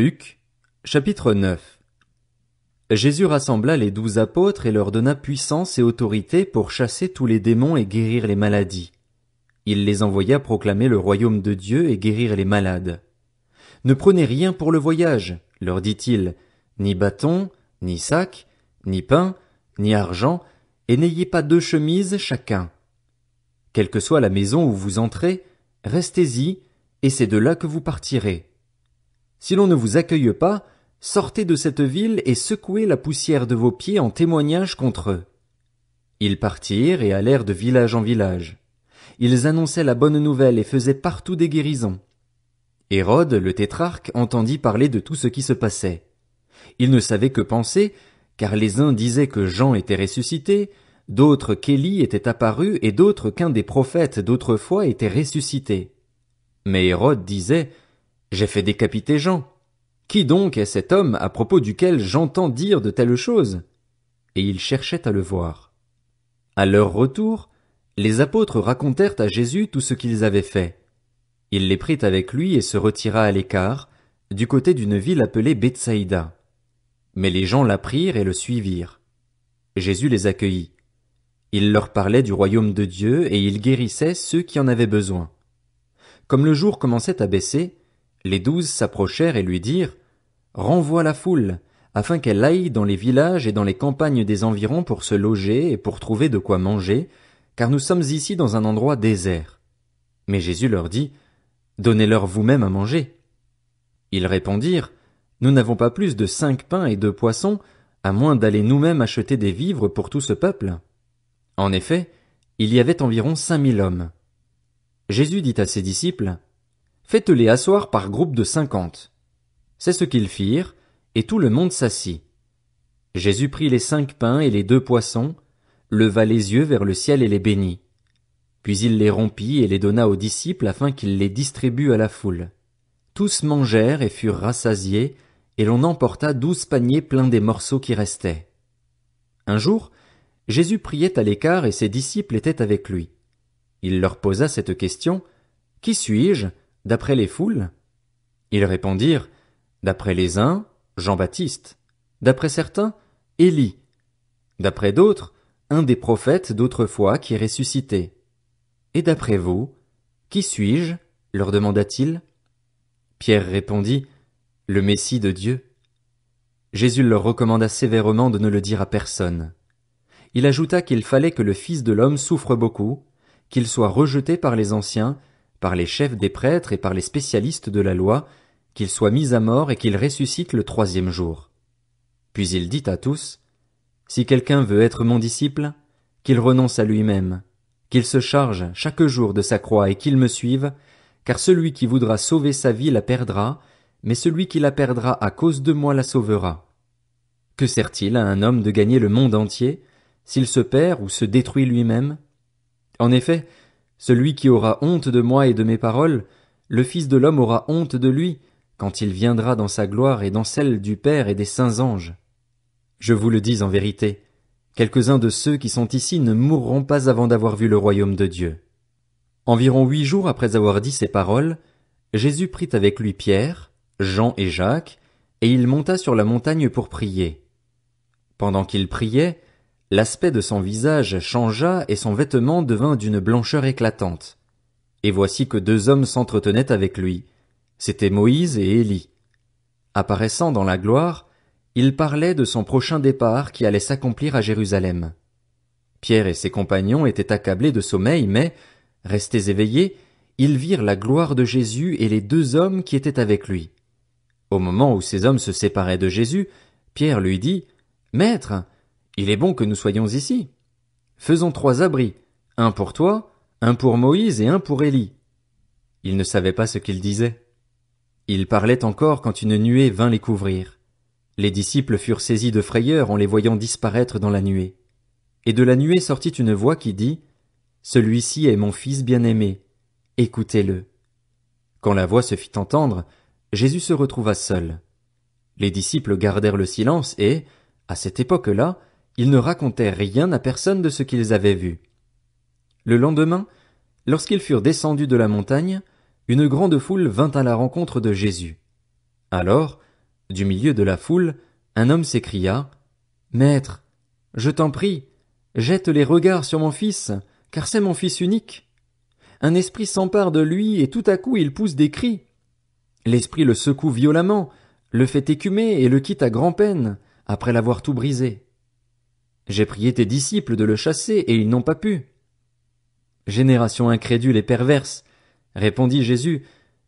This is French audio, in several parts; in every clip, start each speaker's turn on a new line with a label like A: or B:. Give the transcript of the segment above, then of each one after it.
A: Luc, chapitre 9 Jésus rassembla les douze apôtres et leur donna puissance et autorité pour chasser tous les démons et guérir les maladies. Il les envoya proclamer le royaume de Dieu et guérir les malades. Ne prenez rien pour le voyage, leur dit-il, ni bâton, ni sac, ni pain, ni argent, et n'ayez pas deux chemises chacun. Quelle que soit la maison où vous entrez, restez-y, et c'est de là que vous partirez. Si l'on ne vous accueille pas, sortez de cette ville et secouez la poussière de vos pieds en témoignage contre eux. Ils partirent et allèrent de village en village. Ils annonçaient la bonne nouvelle et faisaient partout des guérisons. Hérode, le tétrarque, entendit parler de tout ce qui se passait. Il ne savait que penser, car les uns disaient que Jean était ressuscité, d'autres qu'Élie était apparu et d'autres qu'un des prophètes d'autrefois était ressuscité. Mais Hérode disait, j'ai fait décapiter Jean. Qui donc est cet homme à propos duquel j'entends dire de telles choses? Et ils cherchaient à le voir. À leur retour, les apôtres racontèrent à Jésus tout ce qu'ils avaient fait. Il les prit avec lui et se retira à l'écart, du côté d'une ville appelée Bethsaïda. Mais les gens l'apprirent et le suivirent. Jésus les accueillit. Il leur parlait du royaume de Dieu et il guérissait ceux qui en avaient besoin. Comme le jour commençait à baisser, les douze s'approchèrent et lui dirent Renvoie la foule, afin qu'elle aille dans les villages et dans les campagnes des environs pour se loger et pour trouver de quoi manger, car nous sommes ici dans un endroit désert. Mais Jésus leur dit Donnez-leur vous-même à manger. Ils répondirent Nous n'avons pas plus de cinq pains et deux poissons, à moins d'aller nous-mêmes acheter des vivres pour tout ce peuple. En effet, il y avait environ cinq mille hommes. Jésus dit à ses disciples Faites-les asseoir par groupe de cinquante. C'est ce qu'ils firent, et tout le monde s'assit. Jésus prit les cinq pains et les deux poissons, leva les yeux vers le ciel et les bénit. Puis il les rompit et les donna aux disciples afin qu'ils les distribuent à la foule. Tous mangèrent et furent rassasiés, et l'on emporta douze paniers pleins des morceaux qui restaient. Un jour, Jésus priait à l'écart et ses disciples étaient avec lui. Il leur posa cette question. Qui suis-je D'après les foules Ils répondirent D'après les uns, Jean-Baptiste. D'après certains, Élie. D'après d'autres, un des prophètes d'autrefois qui est ressuscité. Et d'après vous, qui suis-je leur demanda-t-il. Pierre répondit Le Messie de Dieu. Jésus leur recommanda sévèrement de ne le dire à personne. Il ajouta qu'il fallait que le Fils de l'homme souffre beaucoup, qu'il soit rejeté par les anciens par les chefs des prêtres et par les spécialistes de la loi, qu'il soit mis à mort et qu'il ressuscite le troisième jour. Puis il dit à tous, Si quelqu'un veut être mon disciple, qu'il renonce à lui-même, qu'il se charge chaque jour de sa croix et qu'il me suive, car celui qui voudra sauver sa vie la perdra, mais celui qui la perdra à cause de moi la sauvera. Que sert-il à un homme de gagner le monde entier, s'il se perd ou se détruit lui-même? En effet, celui qui aura honte de moi et de mes paroles, le Fils de l'homme aura honte de lui, quand il viendra dans sa gloire et dans celle du Père et des saints anges. Je vous le dis en vérité, quelques-uns de ceux qui sont ici ne mourront pas avant d'avoir vu le royaume de Dieu. Environ huit jours après avoir dit ces paroles, Jésus prit avec lui Pierre, Jean et Jacques, et il monta sur la montagne pour prier. Pendant qu'il priait, L'aspect de son visage changea et son vêtement devint d'une blancheur éclatante. Et voici que deux hommes s'entretenaient avec lui. C'étaient Moïse et Élie. Apparaissant dans la gloire, ils parlaient de son prochain départ qui allait s'accomplir à Jérusalem. Pierre et ses compagnons étaient accablés de sommeil, mais, restés éveillés, ils virent la gloire de Jésus et les deux hommes qui étaient avec lui. Au moment où ces hommes se séparaient de Jésus, Pierre lui dit, Maître, il est bon que nous soyons ici. Faisons trois abris, un pour toi, un pour Moïse et un pour Élie. Il ne savait pas ce qu'il disait. Il parlait encore quand une nuée vint les couvrir. Les disciples furent saisis de frayeur en les voyant disparaître dans la nuée. Et de la nuée sortit une voix qui dit Celui-ci est mon fils bien-aimé, écoutez-le. Quand la voix se fit entendre, Jésus se retrouva seul. Les disciples gardèrent le silence et, à cette époque-là, ils ne racontaient rien à personne de ce qu'ils avaient vu. Le lendemain, lorsqu'ils furent descendus de la montagne, une grande foule vint à la rencontre de Jésus. Alors, du milieu de la foule, un homme s'écria. Maître, je t'en prie, jette les regards sur mon fils, car c'est mon fils unique. Un esprit s'empare de lui, et tout à coup il pousse des cris. L'esprit le secoue violemment, le fait écumer et le quitte à grand peine, après l'avoir tout brisé. J'ai prié tes disciples de le chasser, et ils n'ont pas pu. Génération incrédule et perverse, répondit Jésus,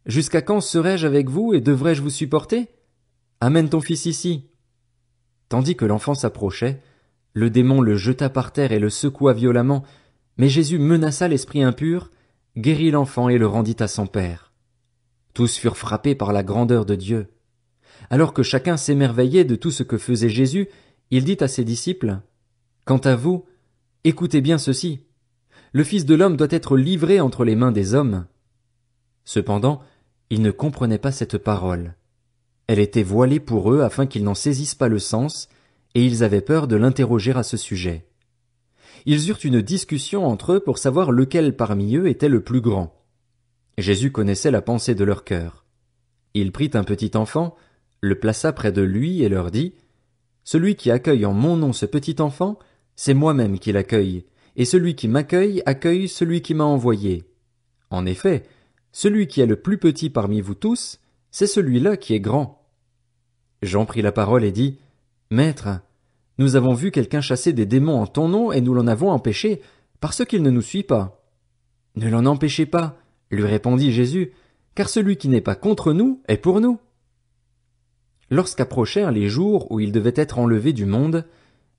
A: jusqu'à quand serai-je avec vous et devrais-je vous supporter? Amène ton fils ici. Tandis que l'enfant s'approchait, le démon le jeta par terre et le secoua violemment, mais Jésus menaça l'esprit impur, guérit l'enfant et le rendit à son père. Tous furent frappés par la grandeur de Dieu. Alors que chacun s'émerveillait de tout ce que faisait Jésus, il dit à ses disciples, Quant à vous, écoutez bien ceci. Le Fils de l'homme doit être livré entre les mains des hommes. Cependant, ils ne comprenaient pas cette parole. Elle était voilée pour eux afin qu'ils n'en saisissent pas le sens, et ils avaient peur de l'interroger à ce sujet. Ils eurent une discussion entre eux pour savoir lequel parmi eux était le plus grand. Jésus connaissait la pensée de leur cœur. Il prit un petit enfant, le plaça près de lui et leur dit, Celui qui accueille en mon nom ce petit enfant, c'est moi-même qui l'accueille, et celui qui m'accueille accueille celui qui m'a envoyé. En effet, celui qui est le plus petit parmi vous tous, c'est celui-là qui est grand. Jean prit la parole et dit, Maître, nous avons vu quelqu'un chasser des démons en ton nom et nous l'en avons empêché, parce qu'il ne nous suit pas. Ne l'en empêchez pas, lui répondit Jésus, car celui qui n'est pas contre nous est pour nous. Lorsqu'approchèrent les jours où il devait être enlevé du monde,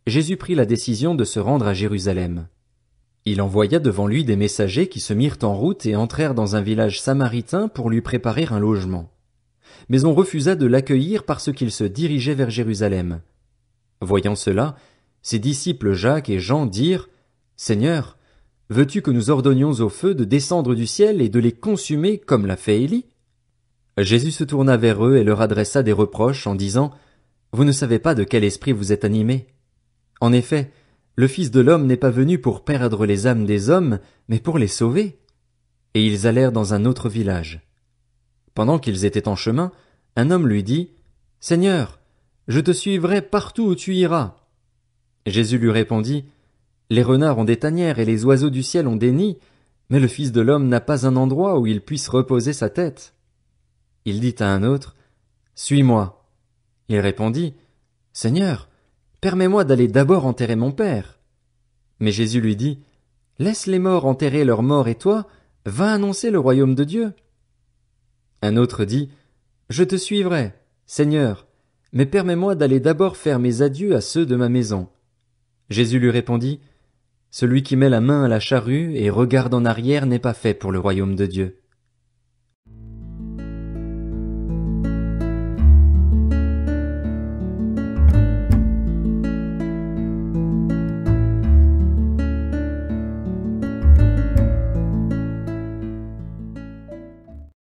A: Jésus prit la décision de se rendre à Jérusalem. Il envoya devant lui des messagers qui se mirent en route et entrèrent dans un village samaritain pour lui préparer un logement. Mais on refusa de l'accueillir parce qu'il se dirigeait vers Jérusalem. Voyant cela, ses disciples Jacques et Jean dirent Seigneur, veux-tu que nous ordonnions au feu de descendre du ciel et de les consumer comme l'a fait Élie? Jésus se tourna vers eux et leur adressa des reproches en disant Vous ne savez pas de quel esprit vous êtes animés. En effet, le Fils de l'homme n'est pas venu pour perdre les âmes des hommes, mais pour les sauver. Et ils allèrent dans un autre village. Pendant qu'ils étaient en chemin, un homme lui dit, Seigneur, je te suivrai partout où tu iras. Jésus lui répondit, Les renards ont des tanières et les oiseaux du ciel ont des nids, mais le Fils de l'homme n'a pas un endroit où il puisse reposer sa tête. Il dit à un autre, Suis-moi. Il répondit, Seigneur, Permets-moi d'aller d'abord enterrer mon père. Mais Jésus lui dit, Laisse les morts enterrer leurs morts et toi, va annoncer le royaume de Dieu. Un autre dit, Je te suivrai, Seigneur, mais permets-moi d'aller d'abord faire mes adieux à ceux de ma maison. Jésus lui répondit, Celui qui met la main à la charrue et regarde en arrière n'est pas fait pour le royaume de Dieu.